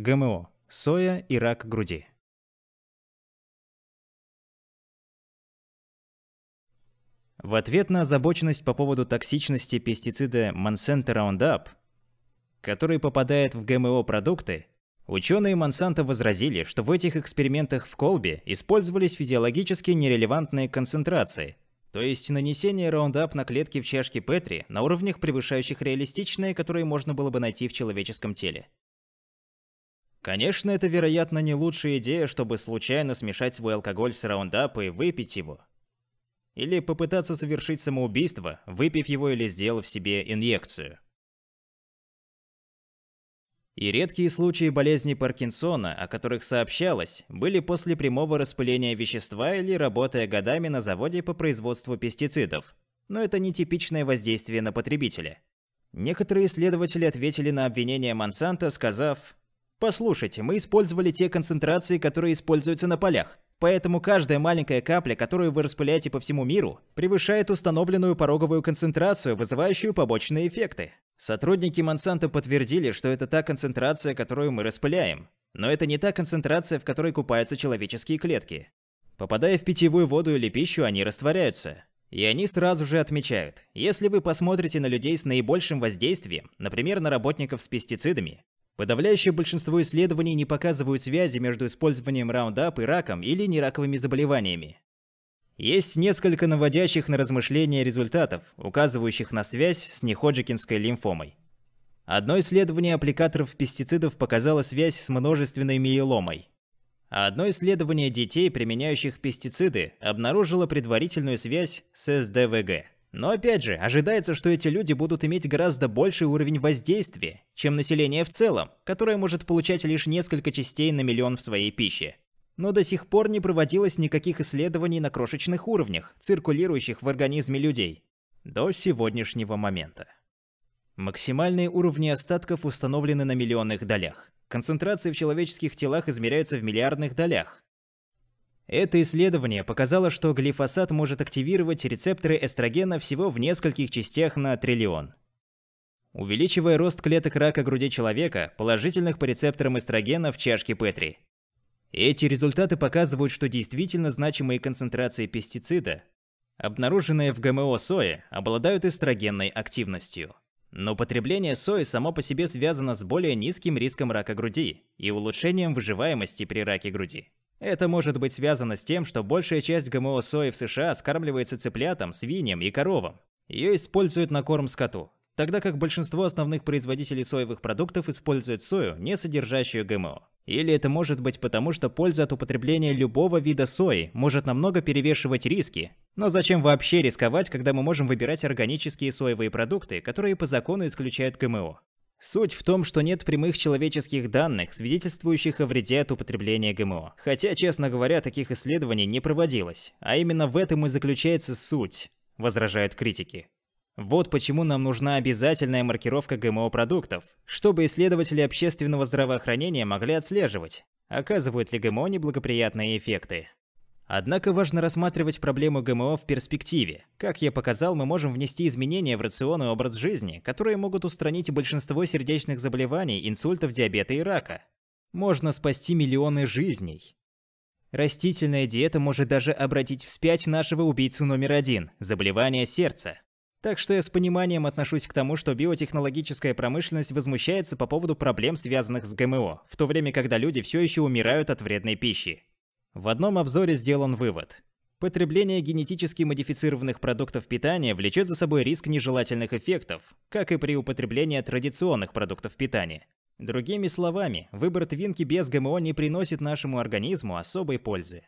ГМО – соя и рак груди. В ответ на озабоченность по поводу токсичности пестицида Monsanto Roundup, который попадает в ГМО-продукты, ученые Monsanto возразили, что в этих экспериментах в колбе использовались физиологически нерелевантные концентрации, то есть нанесение Roundup на клетки в чашке Петри на уровнях, превышающих реалистичные, которые можно было бы найти в человеческом теле. Конечно, это, вероятно, не лучшая идея, чтобы случайно смешать свой алкоголь с раундап и выпить его. Или попытаться совершить самоубийство, выпив его или сделав себе инъекцию. И редкие случаи болезни Паркинсона, о которых сообщалось, были после прямого распыления вещества или работая годами на заводе по производству пестицидов. Но это нетипичное воздействие на потребителя. Некоторые исследователи ответили на обвинение Монсанто, сказав, Послушайте, мы использовали те концентрации, которые используются на полях. Поэтому каждая маленькая капля, которую вы распыляете по всему миру, превышает установленную пороговую концентрацию, вызывающую побочные эффекты. Сотрудники Монсанто подтвердили, что это та концентрация, которую мы распыляем. Но это не та концентрация, в которой купаются человеческие клетки. Попадая в питьевую воду или пищу, они растворяются. И они сразу же отмечают, если вы посмотрите на людей с наибольшим воздействием, например, на работников с пестицидами, Подавляющее большинство исследований не показывают связи между использованием Roundup и раком или нераковыми заболеваниями. Есть несколько наводящих на размышления результатов, указывающих на связь с неходжикинской лимфомой. Одно исследование аппликаторов пестицидов показало связь с множественной миеломой. А одно исследование детей, применяющих пестициды, обнаружило предварительную связь с СДВГ. Но опять же, ожидается, что эти люди будут иметь гораздо больший уровень воздействия, чем население в целом, которое может получать лишь несколько частей на миллион в своей пище. Но до сих пор не проводилось никаких исследований на крошечных уровнях, циркулирующих в организме людей. До сегодняшнего момента. Максимальные уровни остатков установлены на миллионных долях. Концентрации в человеческих телах измеряются в миллиардных долях, это исследование показало, что глифосат может активировать рецепторы эстрогена всего в нескольких частях на триллион. Увеличивая рост клеток рака груди человека, положительных по рецепторам эстрогена в чашке Петри. Эти результаты показывают, что действительно значимые концентрации пестицида, обнаруженные в ГМО сои, обладают эстрогенной активностью. Но потребление сои само по себе связано с более низким риском рака груди и улучшением выживаемости при раке груди. Это может быть связано с тем, что большая часть ГМО сои в США скармливается цыплятам, свиньям и коровам. Ее используют на корм скоту, тогда как большинство основных производителей соевых продуктов используют сою, не содержащую ГМО. Или это может быть потому, что польза от употребления любого вида сои может намного перевешивать риски. Но зачем вообще рисковать, когда мы можем выбирать органические соевые продукты, которые по закону исключают ГМО? Суть в том, что нет прямых человеческих данных, свидетельствующих о вреде от употребления ГМО. Хотя, честно говоря, таких исследований не проводилось. А именно в этом и заключается суть, возражают критики. Вот почему нам нужна обязательная маркировка ГМО-продуктов, чтобы исследователи общественного здравоохранения могли отслеживать, оказывают ли ГМО неблагоприятные эффекты. Однако важно рассматривать проблему ГМО в перспективе. Как я показал, мы можем внести изменения в рацион и образ жизни, которые могут устранить большинство сердечных заболеваний, инсультов, диабета и рака. Можно спасти миллионы жизней. Растительная диета может даже обратить вспять нашего убийцу номер один – заболевание сердца. Так что я с пониманием отношусь к тому, что биотехнологическая промышленность возмущается по поводу проблем, связанных с ГМО, в то время когда люди все еще умирают от вредной пищи. В одном обзоре сделан вывод. Потребление генетически модифицированных продуктов питания влечет за собой риск нежелательных эффектов, как и при употреблении традиционных продуктов питания. Другими словами, выбор твинки без ГМО не приносит нашему организму особой пользы.